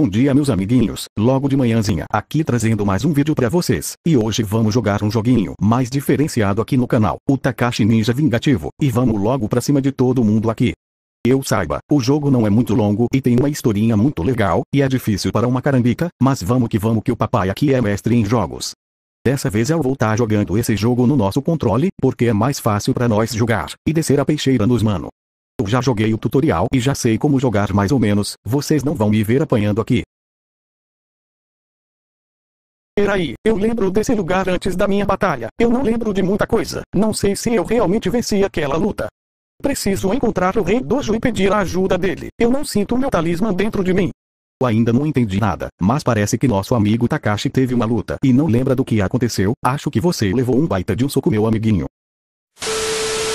Bom dia meus amiguinhos, logo de manhãzinha aqui trazendo mais um vídeo pra vocês, e hoje vamos jogar um joguinho mais diferenciado aqui no canal, o Takashi Ninja Vingativo, e vamos logo pra cima de todo mundo aqui. Eu saiba, o jogo não é muito longo e tem uma historinha muito legal, e é difícil para uma carambica, mas vamos que vamos que o papai aqui é mestre em jogos. Dessa vez eu vou estar tá jogando esse jogo no nosso controle, porque é mais fácil para nós jogar, e descer a peixeira nos mano. Eu já joguei o tutorial e já sei como jogar mais ou menos, vocês não vão me ver apanhando aqui. Peraí, eu lembro desse lugar antes da minha batalha. Eu não lembro de muita coisa. Não sei se eu realmente venci aquela luta. Preciso encontrar o rei Dojo e pedir a ajuda dele. Eu não sinto meu talismã dentro de mim. Eu ainda não entendi nada, mas parece que nosso amigo Takashi teve uma luta e não lembra do que aconteceu. Acho que você levou um baita de um soco, meu amiguinho.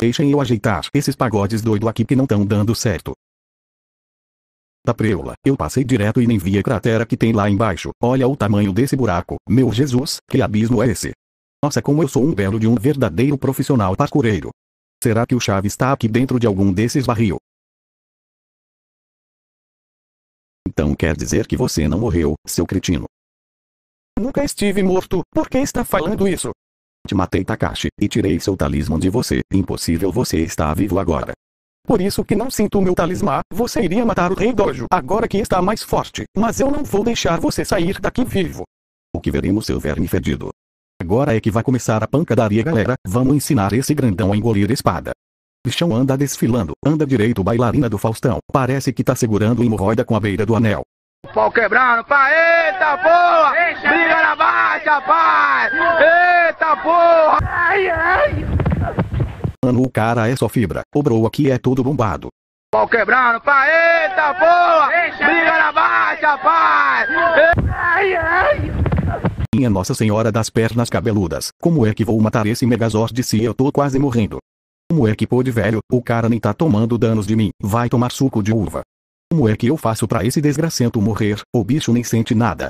Deixem eu ajeitar esses pagodes doido aqui que não estão dando certo. Da preula, eu passei direto e nem vi a cratera que tem lá embaixo. Olha o tamanho desse buraco. Meu Jesus, que abismo é esse? Nossa, como eu sou um belo de um verdadeiro profissional parcureiro. Será que o chave está aqui dentro de algum desses barril? Então quer dizer que você não morreu, seu cretino. Nunca estive morto, por que está falando isso? Te matei Takashi, e tirei seu talismã de você. Impossível você está vivo agora. Por isso que não sinto meu talismã, você iria matar o rei Dojo agora que está mais forte, mas eu não vou deixar você sair daqui vivo. O que veremos seu verme fedido. Agora é que vai começar a pancadaria galera, vamos ensinar esse grandão a engolir espada. Bichão anda desfilando, anda direito bailarina do Faustão, parece que tá segurando hemorroida com a beira do anel. Pau quebrando, pai, eita porra! Briga na baixa, pai! Eita porra! Ai, ai! Mano, o cara é só fibra. O bro aqui é todo bombado. Pau quebrando, pai, eita porra! Briga na baixa, pai! Ai, ai! Minha Nossa Senhora das Pernas Cabeludas, como é que vou matar esse Megazord se eu tô quase morrendo? Como é que pôde, velho? O cara nem tá tomando danos de mim. Vai tomar suco de uva. Como é que eu faço para esse desgracento morrer? O bicho nem sente nada.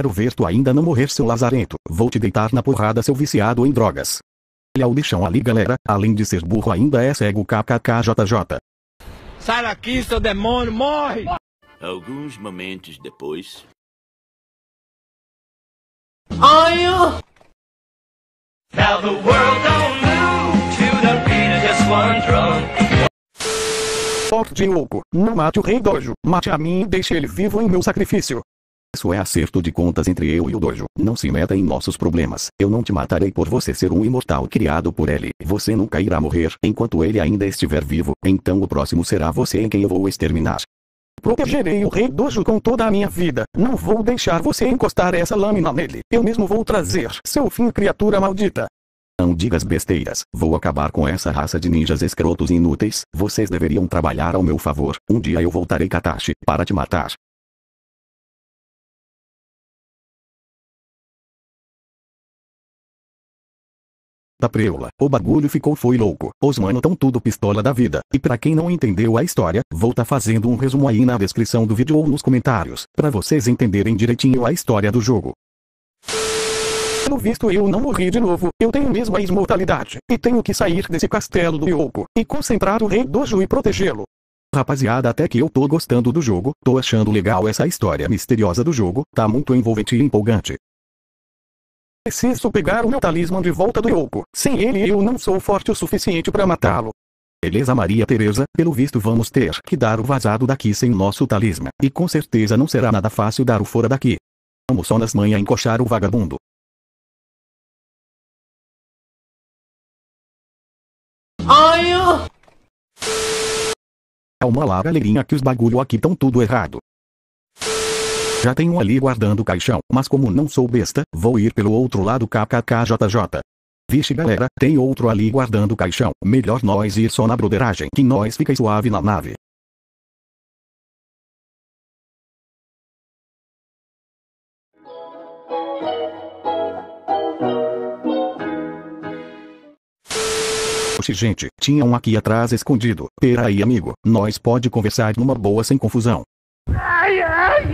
Quero ver tu ainda não morrer, seu lazarento. Vou te deitar na porrada, seu viciado em drogas. Olha o lixão ali, galera. Além de ser burro, ainda é cego. KKKJJ. Sai daqui, seu demônio, morre! Alguns momentos depois. Ai! Now the world. Forte louco. não mate o rei Dojo, mate a mim e deixe ele vivo em meu sacrifício. Isso é acerto de contas entre eu e o Dojo. Não se meta em nossos problemas. Eu não te matarei por você ser um imortal criado por ele. Você nunca irá morrer enquanto ele ainda estiver vivo. Então o próximo será você em quem eu vou exterminar. Protegerei o rei Dojo com toda a minha vida. Não vou deixar você encostar essa lâmina nele. Eu mesmo vou trazer seu fim, criatura maldita. Não digas besteiras, vou acabar com essa raça de ninjas escrotos e inúteis, vocês deveriam trabalhar ao meu favor, um dia eu voltarei Katashi, para te matar. da preula. O bagulho ficou foi louco. Os mano tão tudo pistola da vida. E pra quem não entendeu a história, vou tá fazendo um resumo aí na descrição do vídeo ou nos comentários, pra vocês entenderem direitinho a história do jogo. Pelo visto eu não morri de novo, eu tenho mesmo a imortalidade, e tenho que sair desse castelo do Yoko, e concentrar o rei Dojo e protegê-lo. Rapaziada até que eu tô gostando do jogo, tô achando legal essa história misteriosa do jogo, tá muito envolvente e empolgante. Preciso pegar o meu talismã de volta do Yoko, sem ele eu não sou forte o suficiente para matá-lo. Beleza Maria Tereza, pelo visto vamos ter que dar o vazado daqui sem nosso talismã, e com certeza não será nada fácil dar o fora daqui. Vamos só nas manhas encoxar o vagabundo. Calma é lá galerinha que os bagulho aqui tão tudo errado. Já tem um ali guardando o caixão, mas como não sou besta, vou ir pelo outro lado kkkjj. Vixe galera, tem outro ali guardando o caixão, melhor nós ir só na broderagem que nós fica suave na nave. gente, tinha um aqui atrás escondido. Peraí amigo, nós pode conversar numa boa sem confusão. Ai, ai.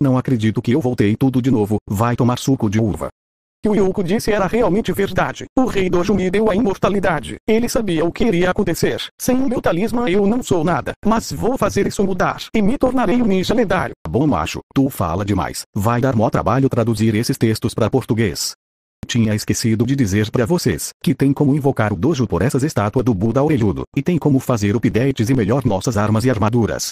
Não acredito que eu voltei tudo de novo, vai tomar suco de uva que o Yuko disse era realmente verdade. O rei Dojo me deu a imortalidade. Ele sabia o que iria acontecer. Sem o meu talismã eu não sou nada, mas vou fazer isso mudar e me tornarei um ninja lendário. Tá bom macho, tu fala demais. Vai dar mó trabalho traduzir esses textos para português. Tinha esquecido de dizer para vocês que tem como invocar o dojo por essas estátuas do Buda orelhudo e tem como fazer updates e melhor nossas armas e armaduras.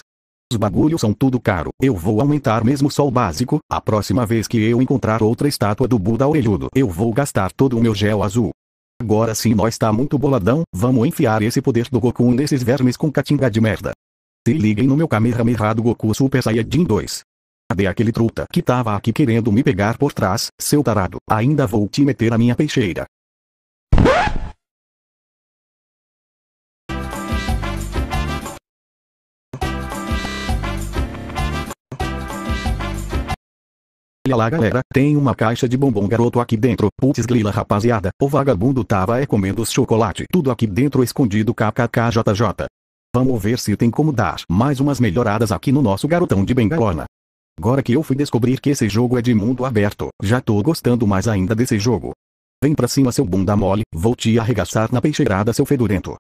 Os bagulhos são tudo caro. Eu vou aumentar mesmo só o básico. A próxima vez que eu encontrar outra estátua do Buda orelhudo, eu vou gastar todo o meu gel azul. Agora sim nós tá muito boladão, vamos enfiar esse poder do Goku nesses vermes com catinga de merda. Se liguem no meu Kamehameha do Goku Super Saiyajin 2. Cadê aquele truta que tava aqui querendo me pegar por trás, seu tarado? Ainda vou te meter a minha peixeira. lá galera, tem uma caixa de bombom garoto aqui dentro, putz grila rapaziada, o vagabundo tava é comendo os chocolate, tudo aqui dentro escondido kkkjj. Vamos ver se tem como dar mais umas melhoradas aqui no nosso garotão de bengalona. Agora que eu fui descobrir que esse jogo é de mundo aberto, já tô gostando mais ainda desse jogo. Vem pra cima seu bunda mole, vou te arregaçar na peixeirada seu fedorento.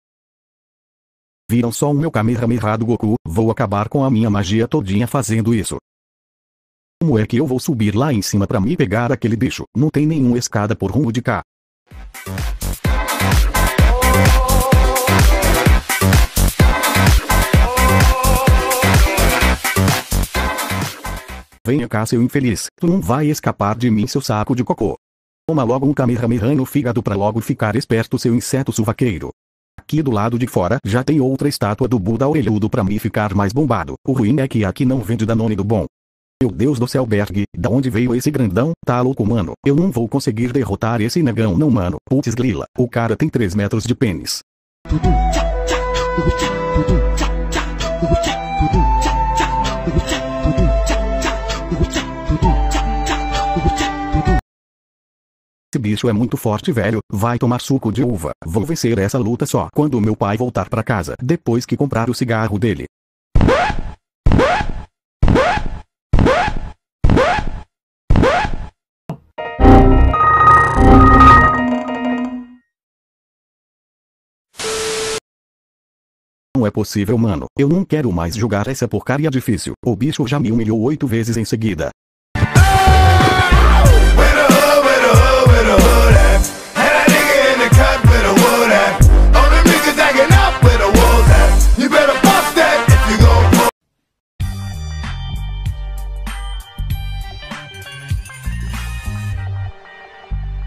Viram só o meu Kamehameha do Goku, vou acabar com a minha magia todinha fazendo isso. Como é que eu vou subir lá em cima para me pegar aquele bicho? Não tem nenhuma escada por rumo de cá. Venha cá seu infeliz, tu não vai escapar de mim seu saco de cocô. Toma logo um kamehameha no fígado pra logo ficar esperto seu inseto suvaqueiro. Aqui do lado de fora já tem outra estátua do Buda orelhudo pra me ficar mais bombado, o ruim é que aqui não vende danone do bom. Meu Deus do céu Berg, da onde veio esse grandão? Tá louco mano, eu não vou conseguir derrotar esse negão não mano. Putz grila, o cara tem 3 metros de pênis. Esse bicho é muito forte velho, vai tomar suco de uva. Vou vencer essa luta só quando meu pai voltar pra casa, depois que comprar o cigarro dele. Não é possível, mano. Eu não quero mais jogar essa porcaria difícil. O bicho já me humilhou oito vezes em seguida.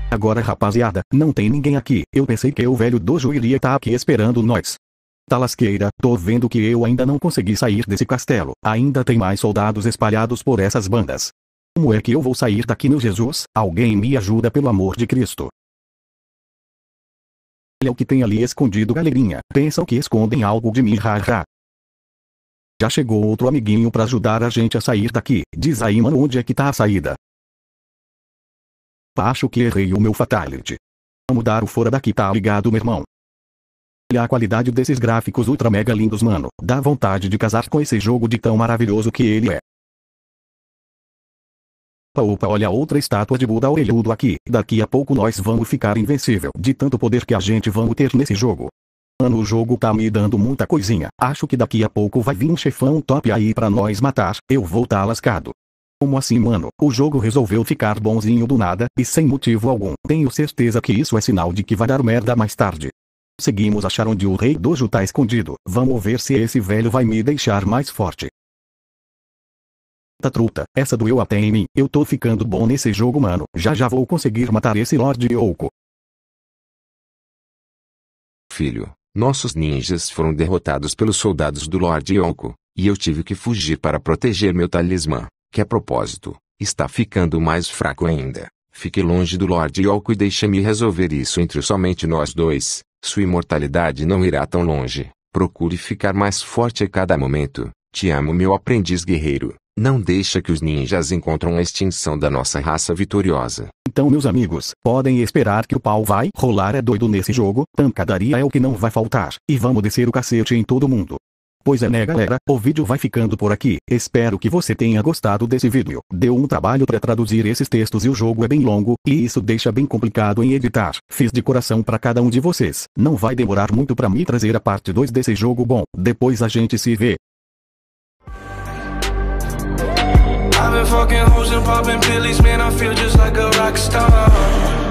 Agora rapaziada, não tem ninguém aqui. Eu pensei que o velho Dojo iria estar tá aqui esperando nós. Talasqueira, tô vendo que eu ainda não consegui sair desse castelo. Ainda tem mais soldados espalhados por essas bandas. Como é que eu vou sair daqui, meu Jesus? Alguém me ajuda pelo amor de Cristo. Olha o que tem ali escondido, galerinha. Pensam que escondem algo de mim, haha. Já chegou outro amiguinho para ajudar a gente a sair daqui. Diz aí, mano, onde é que tá a saída? Acho que errei o meu fatality. Vamos dar o fora daqui, tá ligado, meu irmão? E a qualidade desses gráficos ultra mega lindos mano, dá vontade de casar com esse jogo de tão maravilhoso que ele é. Opa, olha outra estátua de Buda orelhudo aqui. Daqui a pouco nós vamos ficar invencível de tanto poder que a gente vamos ter nesse jogo. Mano, o jogo tá me dando muita coisinha. Acho que daqui a pouco vai vir um chefão top aí pra nós matar. Eu vou tá lascado. Como assim, mano? O jogo resolveu ficar bonzinho do nada, e sem motivo algum. Tenho certeza que isso é sinal de que vai dar merda mais tarde. Seguimos achar onde o rei Dojo tá escondido. Vamos ver se esse velho vai me deixar mais forte. Tá truta, essa doeu até em mim. Eu tô ficando bom nesse jogo mano. Já já vou conseguir matar esse Lorde Yoko. Filho, nossos ninjas foram derrotados pelos soldados do Lorde Yoko, e eu tive que fugir para proteger meu talismã, que a propósito, está ficando mais fraco ainda. Fique longe do Lord Yolko e deixe-me resolver isso entre somente nós dois. Sua imortalidade não irá tão longe. Procure ficar mais forte a cada momento. Te amo, meu aprendiz guerreiro. Não deixa que os ninjas encontram a extinção da nossa raça vitoriosa. Então, meus amigos, podem esperar que o pau vai rolar é doido nesse jogo, pancadaria é o que não vai faltar, e vamos descer o cacete em todo mundo. Pois é né galera, o vídeo vai ficando por aqui, espero que você tenha gostado desse vídeo. Deu um trabalho para traduzir esses textos e o jogo é bem longo, e isso deixa bem complicado em editar. Fiz de coração para cada um de vocês, não vai demorar muito para me trazer a parte 2 desse jogo bom, depois a gente se vê. I've been fucking hoes and popping pillies, man, I feel just like a rock star.